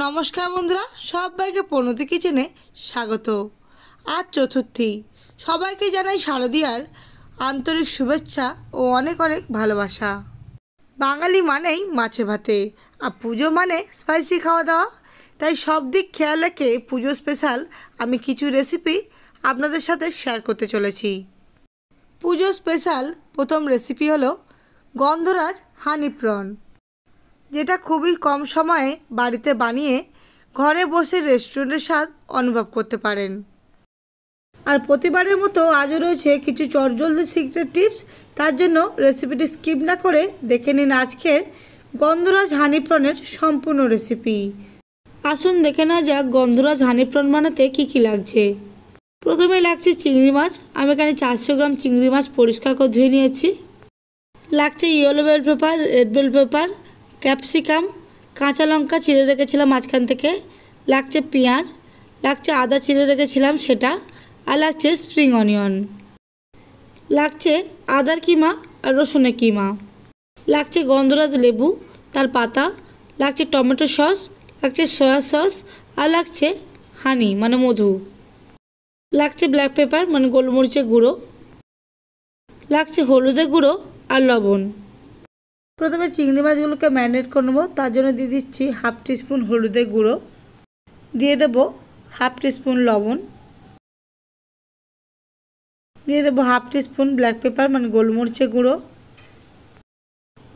নমস্কার বন্ধুরা সবাইকে প্রণতি কিচেনে স্বাগত আর চতুর্থী সবাইকে জানাই শারদীয়ার আন্তরিক শুভেচ্ছা ও অনেক অনেক ভালোবাসা বাঙালি মানেই মাছে ভাতে আর পুজো মানে স্পাইসি খাওয়া দাওয়া তাই সব দিক খেয়াল রেখে পুজো স্পেশাল আমি কিছু রেসিপি আপনাদের সাথে শেয়ার করতে চলেছি পুজো স্পেশাল প্রথম রেসিপি হলো গন্ধরাজ হানিপ্রন যেটা খুবই কম সময়ে বাড়িতে বানিয়ে ঘরে বসে রেস্টুরেন্টের স্বাদ অনুভব করতে পারেন আর প্রতিবারের মতো আজও রয়েছে কিছু চটজলদি সিক্রেট টিপস তার জন্য রেসিপিটি স্কিপ না করে দেখে নিন আজকের গন্ধরাজ হানিপ্রনের সম্পূর্ণ রেসিপি আসুন দেখে নেওয়া যাক গন্ধরাজ হানিপ্রন বানাতে কি কি লাগছে প্রথমে লাগছে চিংড়ি মাছ আমি এখানে চারশো গ্রাম চিংড়ি মাছ পরিষ্কার করে ধুয়ে নিয়েছি লাগছে yellow bell pepper red bell pepper capsicum কাঁচা লঙ্কা ছিঁড়ে রেখেছিলাম মাঝখান থেকে লাগছে পেঁয়াজ লাগছে আদা ছিঁড়ে রেখেছিলাম সেটা আর লাগছে স্প্রিং অনিয়ন লাগছে আদার কিমা আর রসুনের কিমা লাগছে গন্ধরাজ লেবু তার পাতা লাগছে টমেটো সস লাগছে সয়া সস আর লাগছে হানি মানে মধু লাগছে ব্ল্যাক পেপার মানে গোলমরিচের গুঁড়ো লাগছে হলুদের গুঁড়ো আর লবণ প্রথমে চিংড়ি মাছগুলোকে ম্যারিনেট করে নেবো তার জন্য দিয়ে দিচ্ছি হাফ টিস্পুন হলুদের গুঁড়ো দিয়ে দেব হাফ টিস্পুন লবণ দিয়ে দেবো হাফ টিস্পুন ব্ল্যাক পেপার মানে গোলমরিচের গুঁড়ো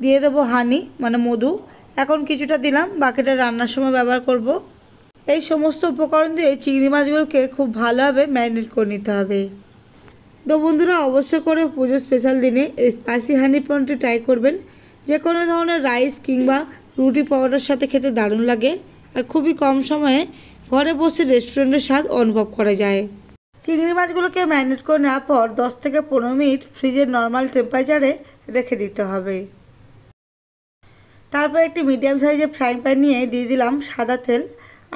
দিয়ে দেবো হানি মানে মধু এখন কিছুটা দিলাম বাকিটা রান্নার সময় ব্যবহার করব। এই সমস্ত উপকরণ দিয়ে চিংড়ি মাছগুলোকে খুব ভালোভাবে ম্যারিনেট করে নিতে হবে তো বন্ধুরা অবশ্যই করে পুজোর স্পেশাল দিনে এই স্পাইসি হানি প্রনটি ট্রাই করবেন যে কোনো ধরনের রাইস কিংবা রুটি পাউডার সাথে খেতে দারুণ লাগে আর খুবই কম সময়ে ঘরে বসে রেস্টুরেন্টের স্বাদ অনুভব করা যায় চিংড়ি মাছগুলোকে ম্যারিনেট করে নেওয়ার পর দশ থেকে পনেরো মিনিট ফ্রিজের নর্মাল টেম্পারেচারে রেখে দিতে হবে তারপর একটি মিডিয়াম সাইজের ফ্রাইং প্যান নিয়ে দিয়ে দিলাম সাদা তেল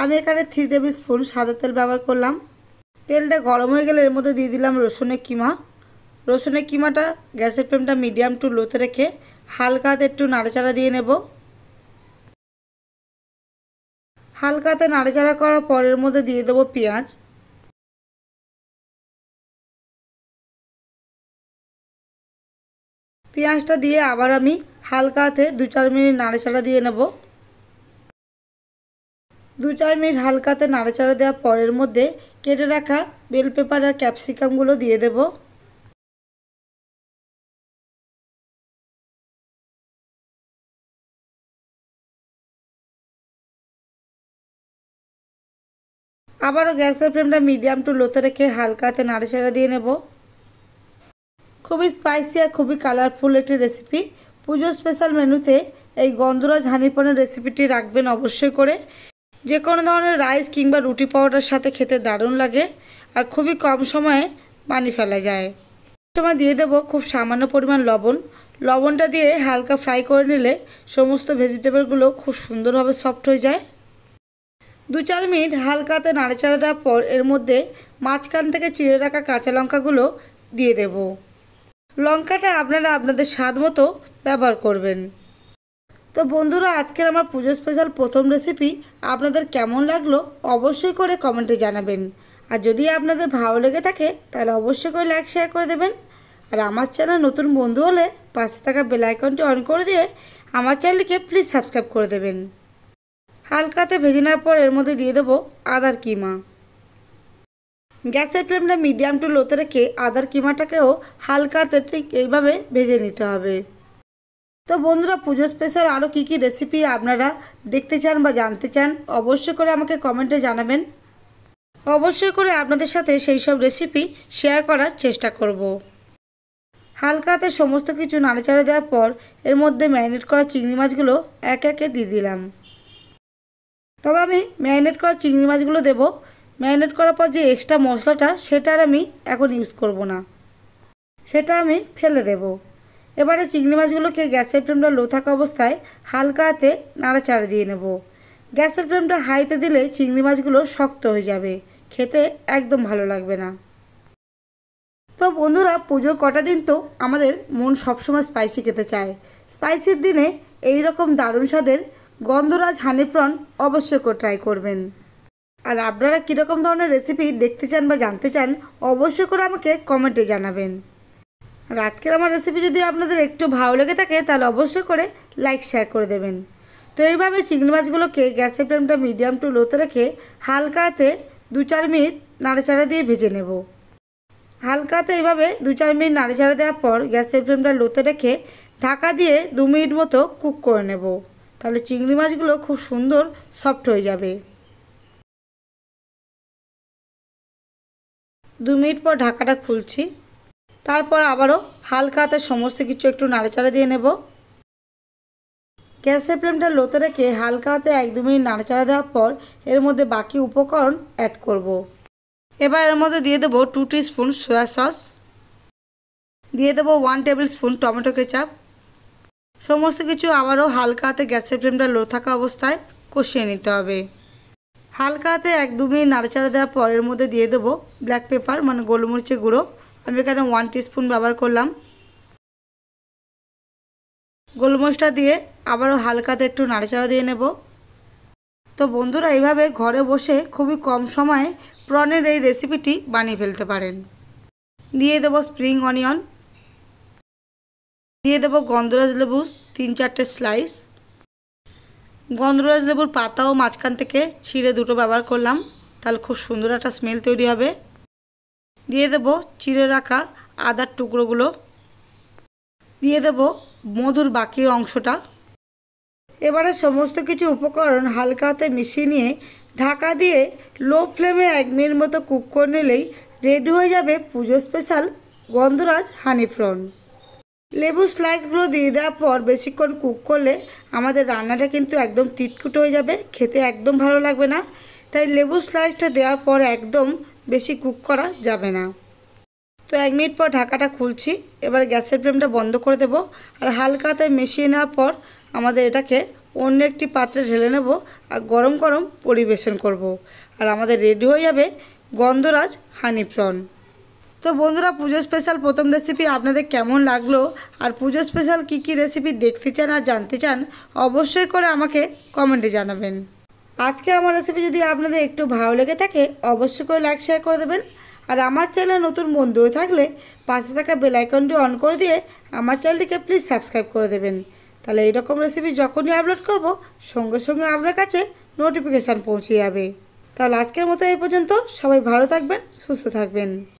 আমি এখানে থ্রি টেবিল স্পুন সাদা তেল ব্যবহার করলাম তেলটা গরম হয়ে গেলে এর মধ্যে দিয়ে দিলাম রসুনের কিমা রসুনের কিমাটা গ্যাসের ফ্লেমটা মিডিয়াম টু লোতে রেখে হালকা হাতে একটু নাড়াচাড়া দিয়ে নেব হালকা হাতে নাড়াচাড়া করার পরের মধ্যে দিয়ে দেবো পেঁয়াজ পেঁয়াজটা দিয়ে আবার আমি হালকা হাতে দু চার মিনিট নাড়াচাড়া দিয়ে নেব দু চার মিনিট হালকাতে নাড়াচাড়া দেওয়ার পরের মধ্যে কেটে রাখা বেল পেপার আর ক্যাপসিকামগুলো দিয়ে দেবো আবারও গ্যাসের ফ্লেমটা মিডিয়াম টু লোতে রেখে হালকা হাতে নাড়াচাড়া দিয়ে নেব খুবই স্পাইসি আর খুবই কালারফুল একটি রেসিপি পুজো স্পেশাল মেনুতে এই গন্ধরাজ হানিপনের রেসিপিটি রাখবেন অবশ্যই করে যে কোনো ধরনের রাইস কিংবা রুটি পাউডার সাথে খেতে দারুণ লাগে আর খুবই কম সময়ে পানি ফেলা যায় সময় দিয়ে দেব খুব সামান্য পরিমাণ লবণ লবণটা দিয়ে হালকা ফ্রাই করে নিলে সমস্ত ভেজিটেবলগুলো খুব সুন্দরভাবে সফট হয়ে যায় দু চার মিনিট হালকাতে নাড়াচাড়া দেওয়ার পর এর মধ্যে মাঝখান থেকে চিড়ে রাখা কাঁচা লঙ্কাগুলো দিয়ে দেব লঙ্কাটা আপনারা আপনাদের স্বাদ মতো ব্যবহার করবেন তো বন্ধুরা আজকের আমার পুজো স্পেশাল প্রথম রেসিপি আপনাদের কেমন লাগলো অবশ্যই করে কমেন্টে জানাবেন আর যদি আপনাদের ভালো লেগে থাকে তাহলে অবশ্যই করে লাইক শেয়ার করে দেবেন আর আমার চ্যানেল নতুন বন্ধু হলে পাশে থাকা বেল অন করে দিয়ে আমার চ্যানেলকে প্লিজ সাবস্ক্রাইব করে দেবেন হালকাতে ভেজে নেওয়ার পর এর মধ্যে দিয়ে দেবো আদার কিমা গ্যাসের ফ্লেমটা মিডিয়াম টু লোতে রেখে আদার কিমাটাকেও হালকাতে ঠিক এইভাবে ভেজে নিতে হবে তো বন্ধুরা পুজো স্পেশাল আরও কী কী রেসিপি আপনারা দেখতে চান বা জানতে চান অবশ্যই করে আমাকে কমেন্টে জানাবেন অবশ্যই করে আপনাদের সাথে সেই সব রেসিপি শেয়ার করার চেষ্টা করব। হালকাতে সমস্ত কিছু নাড়াচাড়া দেওয়ার পর এর মধ্যে ম্যারিনেট করা চিংড়ি মাছগুলো এক একে দিয়ে দিলাম তবে আমি ম্যারিনেট করা চিংড়ি মাছগুলো দেবো ম্যারিনেট করার পর যে এক্সট্রা মশলাটা সেটা আর আমি এখন ইউজ করব না সেটা আমি ফেলে দেব এবারে চিংড়ি মাছগুলোকে গ্যাসের ফ্লেমটা লো থাকা অবস্থায় হালকা হাতে নাড়াচাড়া দিয়ে নেব গ্যাসের ফ্লেমটা হাইতে দিলে চিংড়ি মাছগুলো শক্ত হয়ে যাবে খেতে একদম ভালো লাগবে না তো বন্ধুরা পুজোর কটা দিন তো আমাদের মন সবসময় স্পাইসি খেতে চায় স্পাইসির দিনে এই রকম দারুণ স্বাদের গন্ধরাজ হানিপ্রন অবশ্যই ট্রাই করবেন আর আপনারা কীরকম ধরনের রেসিপি দেখতে চান বা জানতে চান অবশ্যই করে আমাকে কমেন্টে জানাবেন আর আজকের আমার রেসিপি যদি আপনাদের একটু ভালো লেগে থাকে তাহলে অবশ্যই করে লাইক শেয়ার করে দেবেন তো এইভাবে চিংড়ি মাছগুলোকে গ্যাসের ফ্লেমটা মিডিয়াম টু লোতে রেখে হালকা হাতে দু চার মিনিট নাড়াচাড়া দিয়ে ভেজে নেব হালকাতে এইভাবে দু চার মিনিট নাড়াচাড়া দেওয়ার পর গ্যাসের ফ্লেমটা লোতে রেখে ঢাকা দিয়ে দু মিনিট মতো কুক করে নেব তাহলে চিংড়ি মাছগুলো খুব সুন্দর সফট হয়ে যাবে দু মিনিট পর ঢাকাটা খুলছি তারপর আবারও হালকা হাতে সমস্ত কিছু একটু নাড়াচাড়া দিয়ে নেব গ্যাসের ফ্লেমটা লোতে রেখে হালকা হাতে এক দু মিনিট নাড়াচাড়া দেওয়ার পর এর মধ্যে বাকি উপকরণ অ্যাড করব। এবার এর মধ্যে দিয়ে দেবো টু স্পুন সয়া সস দিয়ে দেবো one tablespoon tomato ketchup সমস্ত কিছু আবারও হালকা হাতে গ্যাসের ফ্লেমটা লো থাকা অবস্থায় কষিয়ে নিতে হবে হালকা হাতে এক দু মিনিট নাড়াচাড়া দেওয়ার পরের মধ্যে দিয়ে দেবো ব্ল্যাক পেপার মানে গোলমরিচের গুঁড়ো আমি এখানে ওয়ান টিস্পুন ব্যবহার করলাম গোলমরিচটা দিয়ে আবারও হালকাতে একটু নাড়াচাড়া দিয়ে নেব তো বন্ধুরা এইভাবে ঘরে বসে খুবই কম সময়ে প্রনের এই রেসিপিটি বানিয়ে ফেলতে পারেন দিয়ে দেবো স্প্রিং অনিয়ন দিয়ে দেবো গন্ধরাজ লেবুর তিন চারটে স্লাইস গন্ধরাজ লেবুর পাতাও মাঝখান থেকে ছিঁড়ে দুটো ব্যবহার করলাম তাহলে খুব সুন্দর একটা স্মেল তৈরি হবে দিয়ে দেবো চিড়ে রাখা আদার টুকরোগুলো দিয়ে দেব মধুর বাকির অংশটা এবারে সমস্ত কিছু উপকরণ হালকা হাতে মিশিয়ে নিয়ে ঢাকা দিয়ে লো ফ্লেমে এক মিনিট মতো কুক করে নিলেই রেডি হয়ে যাবে পুজো স্পেশাল গন্ধরাজ হানিফ্রন্ট লেবু স্লাইসগুলো দিয়ে দেওয়ার পর বেশিক্ষণ কুক করলে আমাদের রান্নাটা কিন্তু একদম তিতকুট হয়ে যাবে খেতে একদম ভালো লাগবে না তাই লেবু স্লাইসটা দেওয়ার পর একদম বেশি কুক করা যাবে না তো এক মিনিট পর ঢাকাটা খুলছি এবার গ্যাসের ফ্লেমটা বন্ধ করে দেব আর হালকা তাই মিশিয়ে নেওয়ার পর আমাদের এটাকে অন্য একটি পাত্রে ঢেলে নেব আর গরম গরম পরিবেশন করব। আর আমাদের রেডি হয়ে যাবে গন্ধরাজ হানি তো বন্ধুরা পুজো স্পেশাল প্রথম রেসিপি আপনাদের কেমন লাগলো আর পুজো স্পেশাল কি কি রেসিপি দেখতে চান আর জানতে চান অবশ্যই করে আমাকে কমেন্টে জানাবেন আজকে আমার রেসিপি যদি আপনাদের একটু ভালো লেগে থাকে অবশ্যই করে লাইক শেয়ার করে দেবেন আর আমার চ্যানেলে নতুন বন্ধু থাকলে পাশে থাকা বেলাইকনটি অন করে দিয়ে আমার চ্যানেলটিকে প্লিজ সাবস্ক্রাইব করে দেবেন তাহলে এরকম রেসিপি যখনই আপলোড করব সঙ্গে সঙ্গে আপনার কাছে নোটিফিকেশান পৌঁছে যাবে তাহলে আজকের মতো এই পর্যন্ত সবাই ভালো থাকবেন সুস্থ থাকবেন